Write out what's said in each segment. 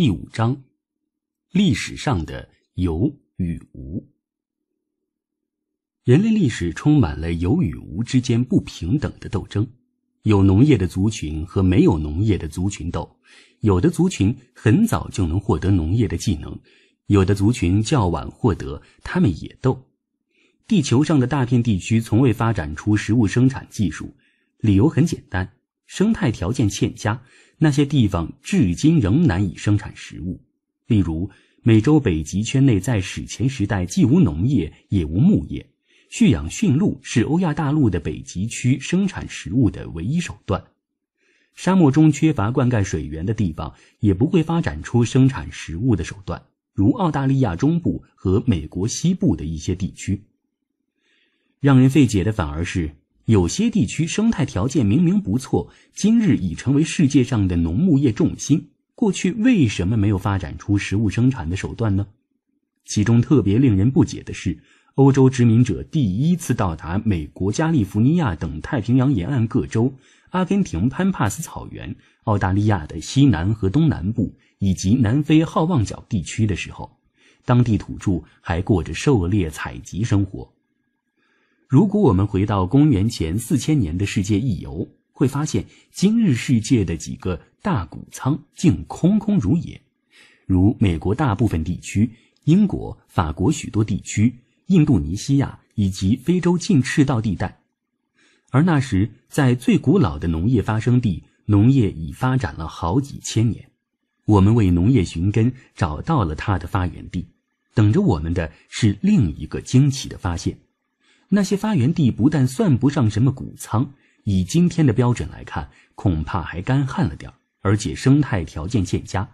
第五章，历史上的有与无。人类历史充满了有与无之间不平等的斗争。有农业的族群和没有农业的族群斗；有的族群很早就能获得农业的技能，有的族群较晚获得，他们也斗。地球上的大片地区从未发展出食物生产技术，理由很简单：生态条件欠佳。那些地方至今仍难以生产食物，例如美洲北极圈内，在史前时代既无农业也无牧业，蓄养驯鹿是欧亚大陆的北极区生产食物的唯一手段。沙漠中缺乏灌溉水源的地方，也不会发展出生产食物的手段，如澳大利亚中部和美国西部的一些地区。让人费解的反而是。有些地区生态条件明明不错，今日已成为世界上的农牧业重心。过去为什么没有发展出食物生产的手段呢？其中特别令人不解的是，欧洲殖民者第一次到达美国加利福尼亚等太平洋沿岸各州、阿根廷潘帕斯草原、澳大利亚的西南和东南部，以及南非好望角地区的时候，当地土著还过着狩猎采集生活。如果我们回到公元前四千年的世界一游，会发现今日世界的几个大谷仓竟空空如也，如美国大部分地区、英国、法国许多地区、印度尼西亚以及非洲近赤道地带。而那时，在最古老的农业发生地，农业已发展了好几千年。我们为农业寻根，找到了它的发源地，等着我们的是另一个惊奇的发现。那些发源地不但算不上什么谷仓，以今天的标准来看，恐怕还干旱了点而且生态条件欠佳，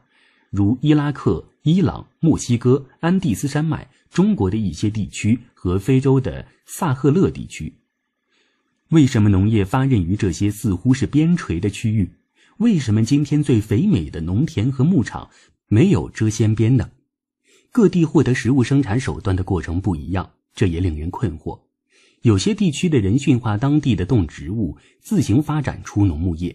如伊拉克、伊朗、墨西哥安第斯山脉、中国的一些地区和非洲的萨赫勒地区。为什么农业发轫于这些似乎是边陲的区域？为什么今天最肥美的农田和牧场没有遮仙边呢？各地获得食物生产手段的过程不一样，这也令人困惑。有些地区的人驯化当地的动植物，自行发展出农牧业；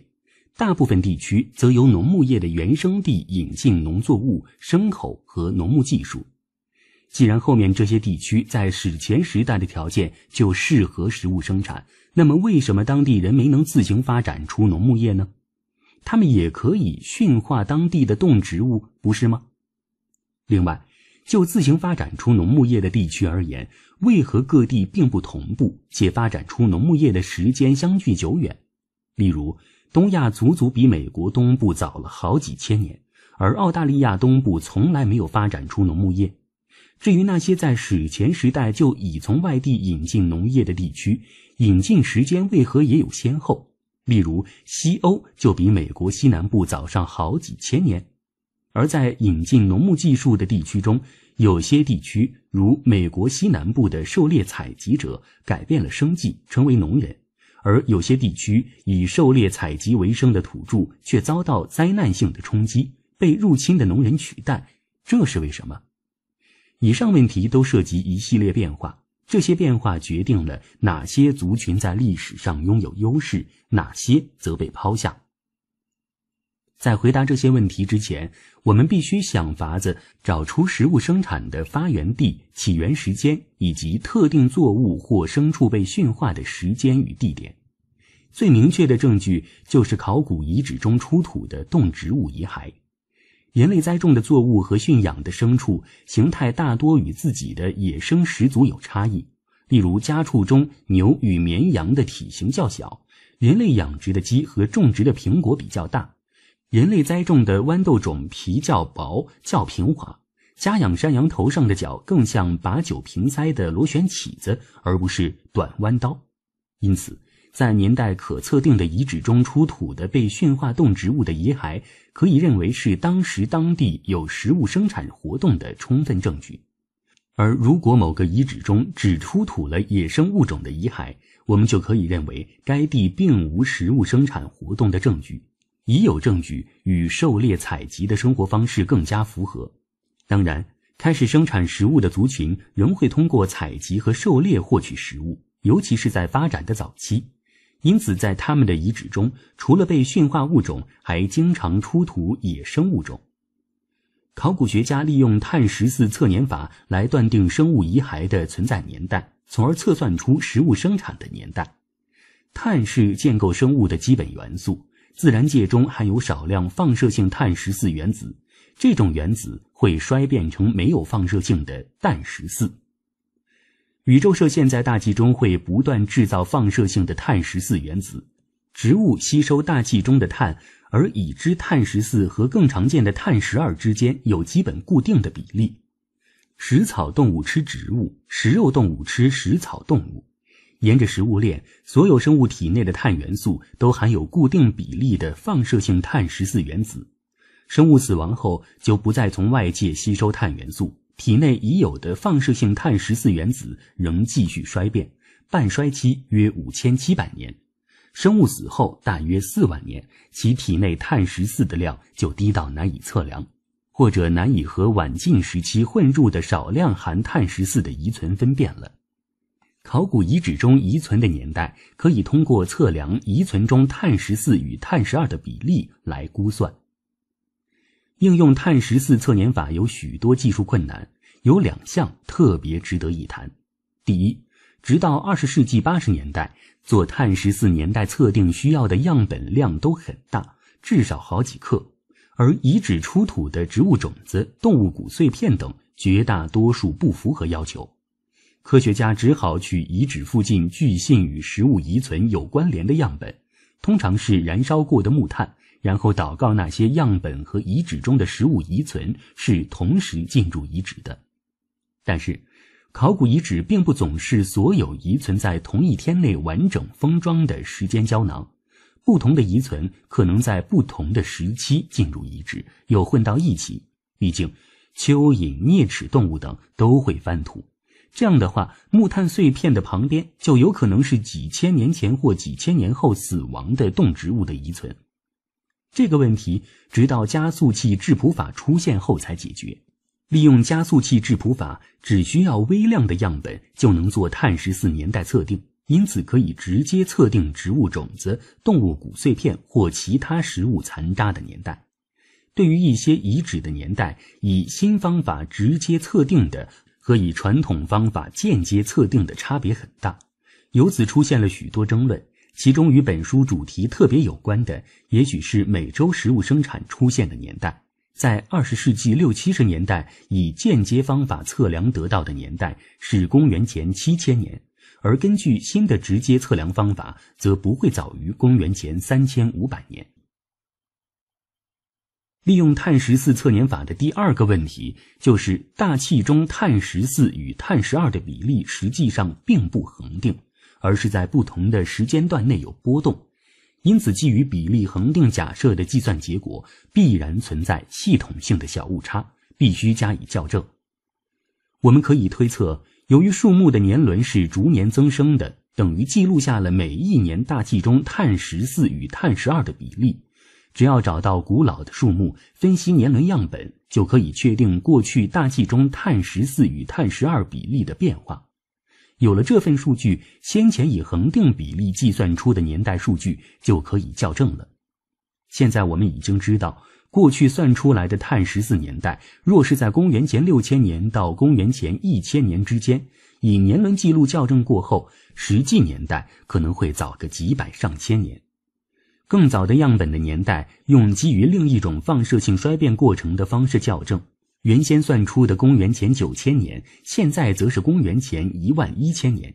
大部分地区则由农牧业的原生地引进农作物、牲口和农牧技术。既然后面这些地区在史前时代的条件就适合食物生产，那么为什么当地人没能自行发展出农牧业呢？他们也可以驯化当地的动植物，不是吗？另外，就自行发展出农牧业的地区而言。为何各地并不同步，且发展出农牧业的时间相距久远？例如，东亚足足比美国东部早了好几千年，而澳大利亚东部从来没有发展出农牧业。至于那些在史前时代就已从外地引进农业的地区，引进时间为何也有先后？例如，西欧就比美国西南部早上好几千年。而在引进农牧技术的地区中，有些地区，如美国西南部的狩猎采集者，改变了生计，成为农人；而有些地区以狩猎采集为生的土著，却遭到灾难性的冲击，被入侵的农人取代。这是为什么？以上问题都涉及一系列变化，这些变化决定了哪些族群在历史上拥有优势，哪些则被抛下。在回答这些问题之前，我们必须想法子找出食物生产的发源地、起源时间，以及特定作物或牲畜被驯化的时间与地点。最明确的证据就是考古遗址中出土的动植物遗骸。人类栽种的作物和驯养的牲畜形态大多与自己的野生始祖有差异。例如，家畜中牛与绵羊的体型较小，人类养殖的鸡和种植的苹果比较大。人类栽种的豌豆种皮较薄、较平滑，家养山羊头上的角更像把酒瓶塞的螺旋起子，而不是短弯刀。因此，在年代可测定的遗址中出土的被驯化动植物的遗骸，可以认为是当时当地有食物生产活动的充分证据。而如果某个遗址中只出土了野生物种的遗骸，我们就可以认为该地并无食物生产活动的证据。已有证据与狩猎采集的生活方式更加符合。当然，开始生产食物的族群仍会通过采集和狩猎获取食物，尤其是在发展的早期。因此，在他们的遗址中，除了被驯化物种，还经常出土野生物种。考古学家利用碳十四测年法来断定生物遗骸的存在年代，从而测算出食物生产的年代。碳是建构生物的基本元素。自然界中含有少量放射性碳十四原子，这种原子会衰变成没有放射性的氮十四。宇宙射线在大气中会不断制造放射性的碳十四原子，植物吸收大气中的碳，而已知碳十四和更常见的碳十二之间有基本固定的比例。食草动物吃植物，食肉动物吃食草动物。沿着食物链，所有生物体内的碳元素都含有固定比例的放射性碳十四原子。生物死亡后，就不再从外界吸收碳元素，体内已有的放射性碳十四原子仍继续衰变，半衰期约五千七百年。生物死后大约四万年，其体内碳十四的量就低到难以测量，或者难以和晚近时期混入的少量含碳十四的遗存分辨了。考古遗址中遗存的年代可以通过测量遗存中碳十四与碳十二的比例来估算。应用碳十四测年法有许多技术困难，有两项特别值得一谈。第一，直到二十世纪八十年代，做碳十四年代测定需要的样本量都很大，至少好几克，而遗址出土的植物种子、动物骨碎片等，绝大多数不符合要求。科学家只好取遗址附近距现与食物遗存有关联的样本，通常是燃烧过的木炭，然后祷告那些样本和遗址中的食物遗存是同时进入遗址的。但是，考古遗址并不总是所有遗存在同一天内完整封装的时间胶囊。不同的遗存可能在不同的时期进入遗址，又混到一起。毕竟，蚯蚓、啮齿动物等都会翻土。这样的话，木炭碎片的旁边就有可能是几千年前或几千年后死亡的动植物的遗存。这个问题直到加速器质谱法出现后才解决。利用加速器质谱法，只需要微量的样本就能做碳十四年代测定，因此可以直接测定植物种子、动物骨碎片或其他食物残渣的年代。对于一些遗址的年代，以新方法直接测定的。和以传统方法间接测定的差别很大，由此出现了许多争论。其中与本书主题特别有关的，也许是美洲食物生产出现的年代。在二十世纪六七十年代，以间接方法测量得到的年代是公元前七千年，而根据新的直接测量方法，则不会早于公元前三千五百年。利用碳十四测年法的第二个问题，就是大气中碳十四与碳十二的比例实际上并不恒定，而是在不同的时间段内有波动，因此基于比例恒定假设的计算结果必然存在系统性的小误差，必须加以校正。我们可以推测，由于树木的年轮是逐年增生的，等于记录下了每一年大气中碳十四与碳十二的比例。只要找到古老的树木，分析年轮样本，就可以确定过去大气中碳十四与碳十二比例的变化。有了这份数据，先前以恒定比例计算出的年代数据就可以校正了。现在我们已经知道，过去算出来的碳十四年代，若是在公元前六千年到公元前一千年之间，以年轮记录校正过后，实际年代可能会早个几百上千年。更早的样本的年代，用基于另一种放射性衰变过程的方式校正，原先算出的公元前九千年，现在则是公元前一万一千年。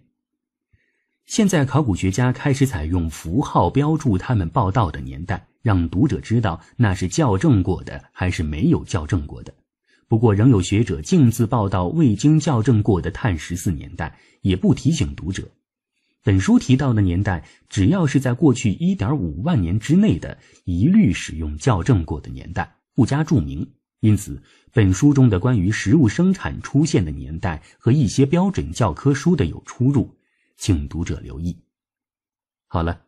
现在，考古学家开始采用符号标注他们报道的年代，让读者知道那是校正过的还是没有校正过的。不过，仍有学者径自报道未经校正过的碳十四年代，也不提醒读者。本书提到的年代，只要是在过去一点五万年之内的，一律使用校正过的年代，不加注明。因此，本书中的关于食物生产出现的年代和一些标准教科书的有出入，请读者留意。好了，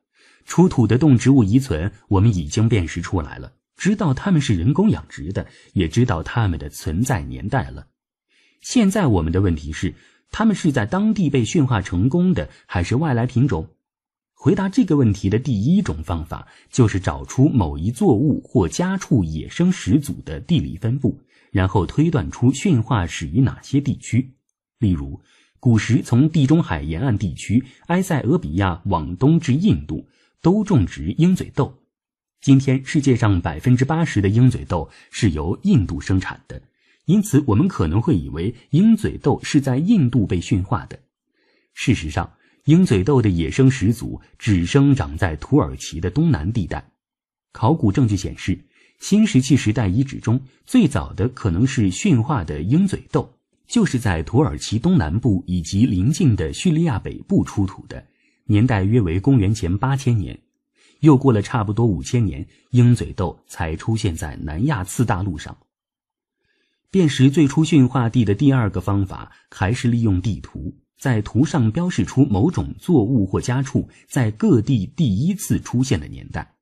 出土的动植物遗存我们已经辨识出来了，知道它们是人工养殖的，也知道它们的存在年代了。现在我们的问题是。它们是在当地被驯化成功的，还是外来品种？回答这个问题的第一种方法，就是找出某一作物或家畜野生始祖的地理分布，然后推断出驯化始于哪些地区。例如，古时从地中海沿岸地区、埃塞俄比亚往东至印度，都种植鹰嘴豆。今天，世界上百分之八十的鹰嘴豆是由印度生产的。因此，我们可能会以为鹰嘴豆是在印度被驯化的。事实上，鹰嘴豆的野生始祖只生长在土耳其的东南地带。考古证据显示，新石器时代遗址中最早的可能是驯化的鹰嘴豆，就是在土耳其东南部以及邻近的叙利亚北部出土的，年代约为公元前8000年。又过了差不多5000年，鹰嘴豆才出现在南亚次大陆上。辨识最初驯化地的第二个方法，还是利用地图，在图上标示出某种作物或家畜在各地第一次出现的年代。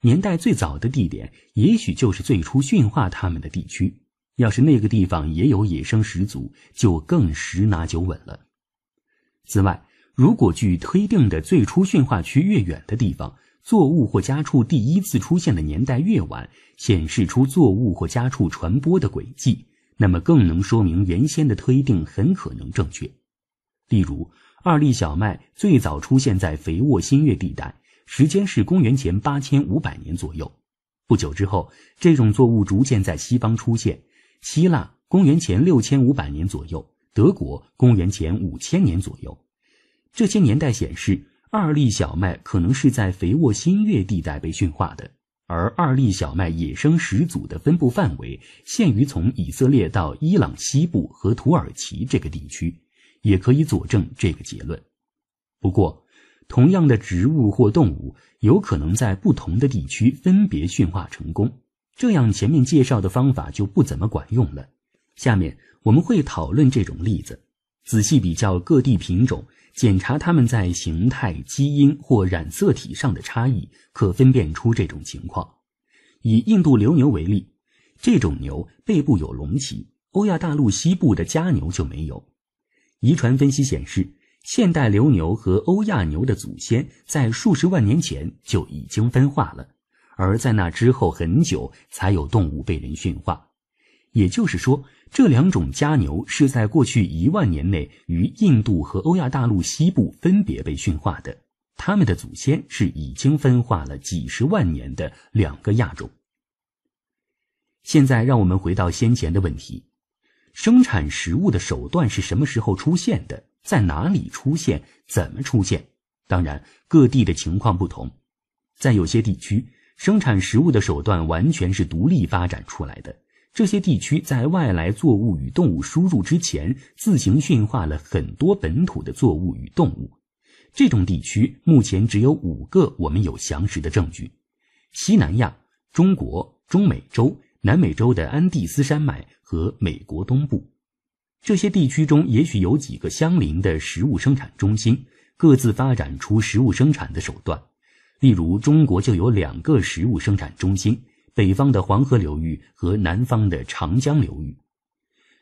年代最早的地点，也许就是最初驯化它们的地区。要是那个地方也有野生始祖，就更十拿九稳了。此外，如果距推定的最初驯化区越远的地方，作物或家畜第一次出现的年代越晚，显示出作物或家畜传播的轨迹。那么更能说明原先的推定很可能正确。例如，二粒小麦最早出现在肥沃新月地带，时间是公元前八千五百年左右。不久之后，这种作物逐渐在西方出现：希腊公元前六千五百年左右，德国公元前五千年左右。这些年代显示，二粒小麦可能是在肥沃新月地带被驯化的。而二粒小麦野生始祖的分布范围限于从以色列到伊朗西部和土耳其这个地区，也可以佐证这个结论。不过，同样的植物或动物有可能在不同的地区分别驯化成功，这样前面介绍的方法就不怎么管用了。下面我们会讨论这种例子，仔细比较各地品种。检查它们在形态、基因或染色体上的差异，可分辨出这种情况。以印度瘤牛为例，这种牛背部有隆起，欧亚大陆西部的家牛就没有。遗传分析显示，现代瘤牛和欧亚牛的祖先在数十万年前就已经分化了，而在那之后很久，才有动物被人驯化。也就是说，这两种家牛是在过去一万年内于印度和欧亚大陆西部分别被驯化的。它们的祖先是已经分化了几十万年的两个亚种。现在，让我们回到先前的问题：生产食物的手段是什么时候出现的？在哪里出现？怎么出现？当然，各地的情况不同，在有些地区，生产食物的手段完全是独立发展出来的。这些地区在外来作物与动物输入之前，自行驯化了很多本土的作物与动物。这种地区目前只有五个，我们有详实的证据：西南亚、中国、中美洲、南美洲的安第斯山脉和美国东部。这些地区中，也许有几个相邻的食物生产中心，各自发展出食物生产的手段。例如，中国就有两个食物生产中心。北方的黄河流域和南方的长江流域，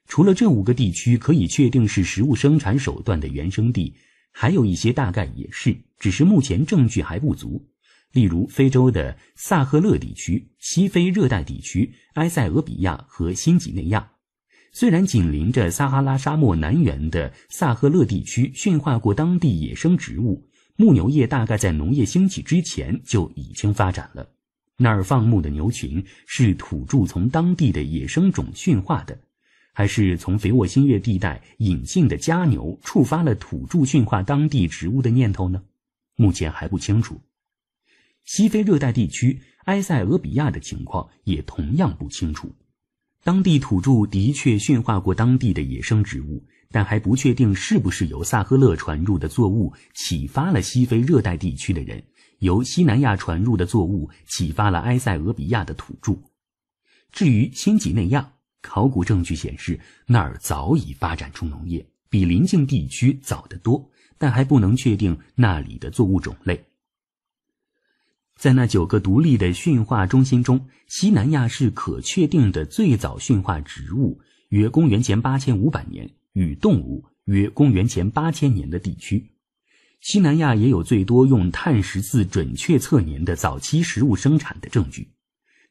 除了这五个地区可以确定是食物生产手段的原生地，还有一些大概也是，只是目前证据还不足。例如，非洲的萨赫勒地区、西非热带地区、埃塞俄比亚和新几内亚，虽然紧邻着撒哈拉沙漠南缘的萨赫勒地区驯化过当地野生植物，牧牛业大概在农业兴起之前就已经发展了。那儿放牧的牛群是土著从当地的野生种驯化的，还是从肥沃新月地带引进的家牛触发了土著驯化当地植物的念头呢？目前还不清楚。西非热带地区埃塞俄比亚的情况也同样不清楚。当地土著的确驯化过当地的野生植物，但还不确定是不是由萨赫勒传入的作物启发了西非热带地区的人。由西南亚传入的作物启发了埃塞俄比亚的土著。至于新几内亚，考古证据显示那儿早已发展出农业，比邻近地区早得多，但还不能确定那里的作物种类。在那九个独立的驯化中心中，西南亚是可确定的最早驯化植物（约公元前8500年）与动物（约公元前8000年）的地区。西南亚也有最多用碳十四准确测年的早期食物生产的证据，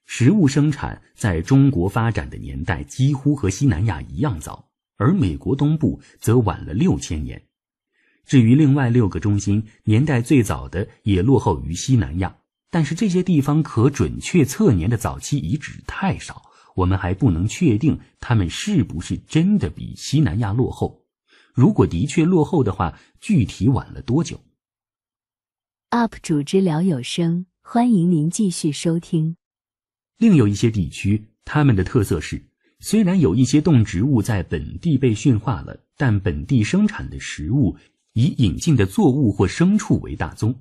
食物生产在中国发展的年代几乎和西南亚一样早，而美国东部则晚了六千年。至于另外六个中心，年代最早的也落后于西南亚，但是这些地方可准确测年的早期遗址太少，我们还不能确定它们是不是真的比西南亚落后。如果的确落后的话，具体晚了多久？UP 主之聊有声，欢迎您继续收听。另有一些地区，他们的特色是：虽然有一些动植物在本地被驯化了，但本地生产的食物以引进的作物或牲畜为大宗。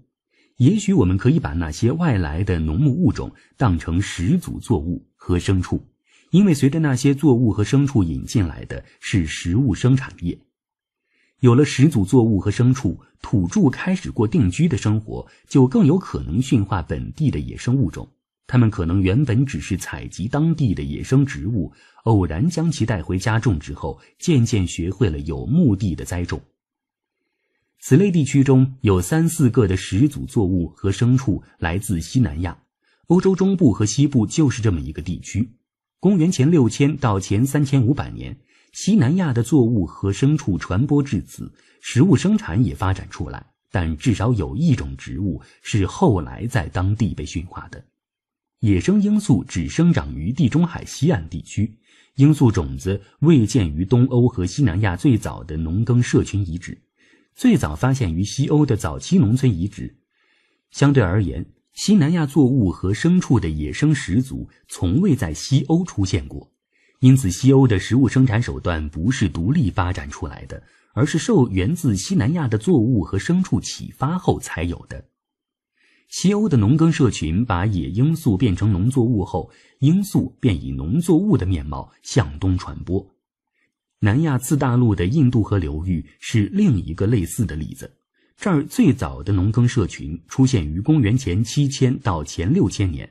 也许我们可以把那些外来的农牧物种当成始祖作物和牲畜，因为随着那些作物和牲畜引进来的是食物生产业。有了始祖作物和牲畜，土著开始过定居的生活，就更有可能驯化本地的野生物种。他们可能原本只是采集当地的野生植物，偶然将其带回家种植后，渐渐学会了有目的的栽种。此类地区中有三四个的始祖作物和牲畜来自西南亚，欧洲中部和西部就是这么一个地区。公元前六千到前三千五百年。西南亚的作物和牲畜传播至此，食物生产也发展出来，但至少有一种植物是后来在当地被驯化的。野生罂粟只生长于地中海西岸地区，罂粟种子未见于东欧和西南亚最早的农耕社群遗址，最早发现于西欧的早期农村遗址。相对而言，西南亚作物和牲畜的野生始祖从未在西欧出现过。因此，西欧的食物生产手段不是独立发展出来的，而是受源自西南亚的作物和牲畜启发后才有的。西欧的农耕社群把野罂粟变成农作物后，罂粟便以农作物的面貌向东传播。南亚次大陆的印度河流域是另一个类似的例子。这儿最早的农耕社群出现于公元前七千到前六千年。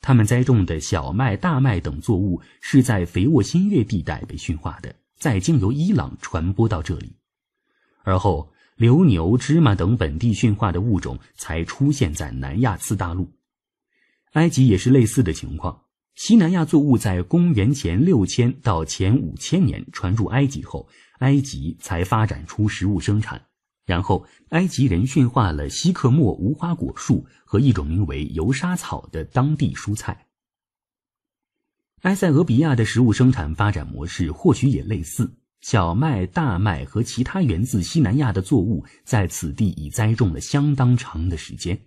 他们栽种的小麦、大麦等作物是在肥沃新月地带被驯化的，再经由伊朗传播到这里，而后牛、牛、芝麻等本地驯化的物种才出现在南亚次大陆。埃及也是类似的情况，西南亚作物在公元前六千到前五千年传入埃及后，埃及才发展出食物生产。然后，埃及人驯化了西克莫无花果树和一种名为油沙草的当地蔬菜。埃塞俄比亚的食物生产发展模式或许也类似。小麦、大麦和其他源自西南亚的作物在此地已栽种了相当长的时间。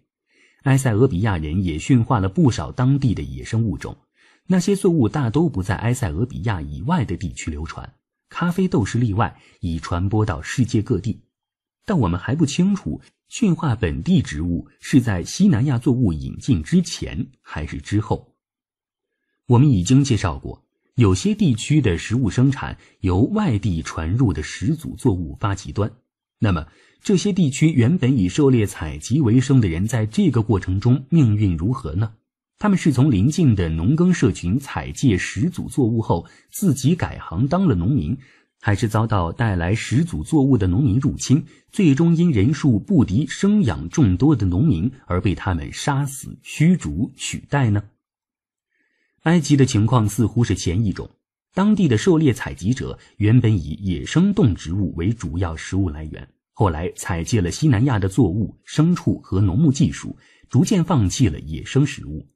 埃塞俄比亚人也驯化了不少当地的野生物种。那些作物大都不在埃塞俄比亚以外的地区流传。咖啡豆是例外，已传播到世界各地。但我们还不清楚驯化本地植物是在西南亚作物引进之前还是之后。我们已经介绍过，有些地区的食物生产由外地传入的始祖作物发起端。那么，这些地区原本以狩猎采集为生的人，在这个过程中命运如何呢？他们是从邻近的农耕社群采借始祖作物后，自己改行当了农民。还是遭到带来始祖作物的农民入侵，最终因人数不敌生养众多的农民而被他们杀死、驱逐、取代呢？埃及的情况似乎是前一种。当地的狩猎采集者原本以野生动植物为主要食物来源，后来采借了西南亚的作物、牲畜和农牧技术，逐渐放弃了野生食物。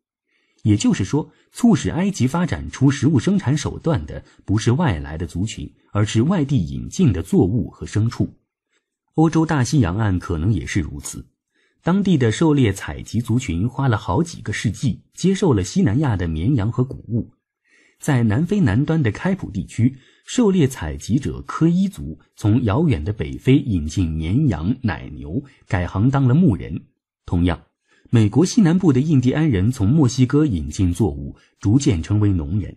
也就是说。促使埃及发展出食物生产手段的，不是外来的族群，而是外地引进的作物和牲畜。欧洲大西洋岸可能也是如此，当地的狩猎采集族群花了好几个世纪接受了西南亚的绵羊和谷物。在南非南端的开普地区，狩猎采集者科伊族从遥远的北非引进绵羊、奶牛，改行当了牧人。同样。美国西南部的印第安人从墨西哥引进作物，逐渐成为农人。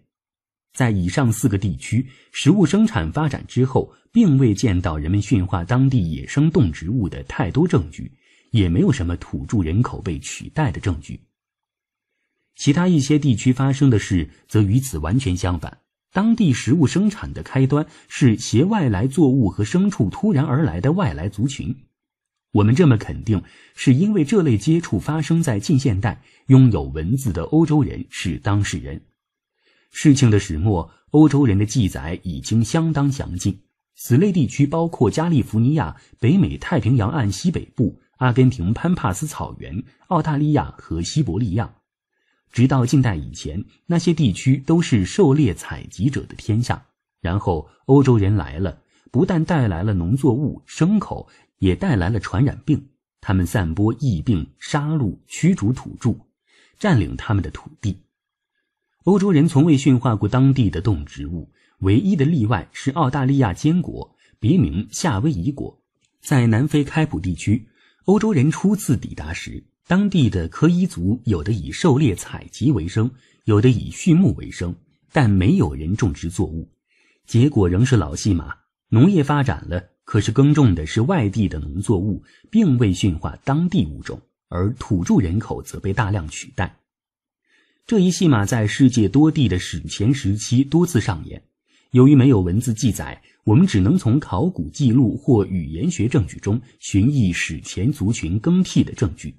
在以上四个地区，食物生产发展之后，并未见到人们驯化当地野生动植物的太多证据，也没有什么土著人口被取代的证据。其他一些地区发生的事，则与此完全相反。当地食物生产的开端是携外来作物和牲畜突然而来的外来族群。我们这么肯定，是因为这类接触发生在近现代，拥有文字的欧洲人是当事人。事情的始末，欧洲人的记载已经相当详尽。此类地区包括加利福尼亚、北美太平洋岸西北部、阿根廷潘帕斯草原、澳大利亚和西伯利亚。直到近代以前，那些地区都是狩猎采集者的天下。然后欧洲人来了，不但带来了农作物、牲口。也带来了传染病，他们散播疫病、杀戮、驱逐土著，占领他们的土地。欧洲人从未驯化过当地的动植物，唯一的例外是澳大利亚坚果，别名夏威夷果。在南非开普地区，欧洲人初次抵达时，当地的科伊族有的以狩猎采集为生，有的以畜牧为生，但没有人种植作物。结果仍是老戏码：农业发展了。可是，耕种的是外地的农作物，并未驯化当地物种，而土著人口则被大量取代。这一戏码在世界多地的史前时期多次上演。由于没有文字记载，我们只能从考古记录或语言学证据中寻觅史前族群更替的证据。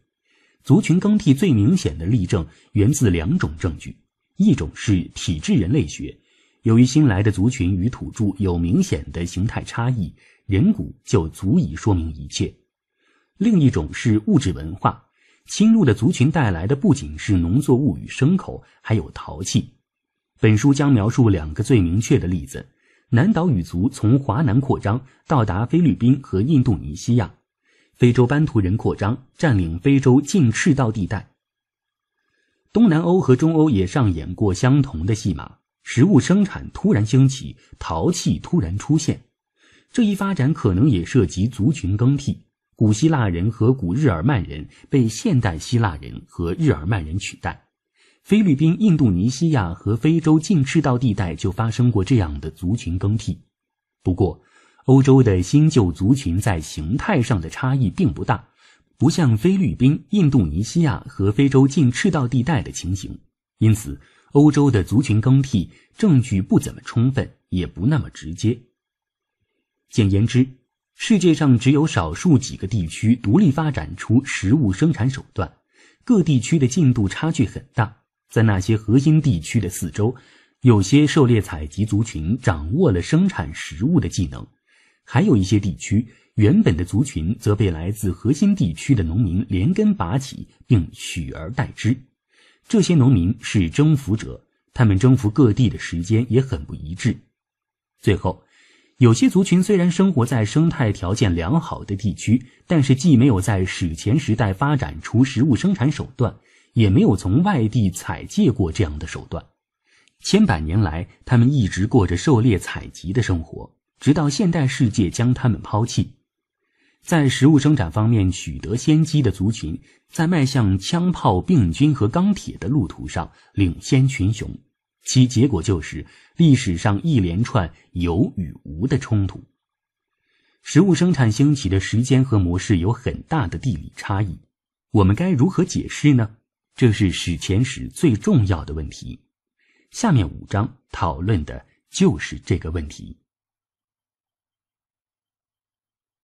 族群更替最明显的例证源自两种证据：一种是体质人类学，由于新来的族群与土著有明显的形态差异。人骨就足以说明一切。另一种是物质文化，侵入的族群带来的不仅是农作物与牲口，还有陶器。本书将描述两个最明确的例子：南岛语族从华南扩张到达菲律宾和印度尼西亚；非洲班图人扩张占领非洲近赤道地带。东南欧和中欧也上演过相同的戏码：食物生产突然兴起，陶器突然出现。这一发展可能也涉及族群更替，古希腊人和古日耳曼人被现代希腊人和日耳曼人取代。菲律宾、印度尼西亚和非洲近赤道地带就发生过这样的族群更替。不过，欧洲的新旧族群在形态上的差异并不大，不像菲律宾、印度尼西亚和非洲近赤道地带的情形。因此，欧洲的族群更替证据不怎么充分，也不那么直接。简言之，世界上只有少数几个地区独立发展出食物生产手段，各地区的进度差距很大。在那些核心地区的四周，有些狩猎采集族群掌握了生产食物的技能，还有一些地区原本的族群则被来自核心地区的农民连根拔起并取而代之。这些农民是征服者，他们征服各地的时间也很不一致。最后。有些族群虽然生活在生态条件良好的地区，但是既没有在史前时代发展出食物生产手段，也没有从外地采借过这样的手段。千百年来，他们一直过着狩猎采集的生活，直到现代世界将他们抛弃。在食物生产方面取得先机的族群，在迈向枪炮、病菌和钢铁的路途上领先群雄。其结果就是历史上一连串有与无的冲突。食物生产兴起的时间和模式有很大的地理差异，我们该如何解释呢？这是史前史最重要的问题。下面五章讨论的就是这个问题。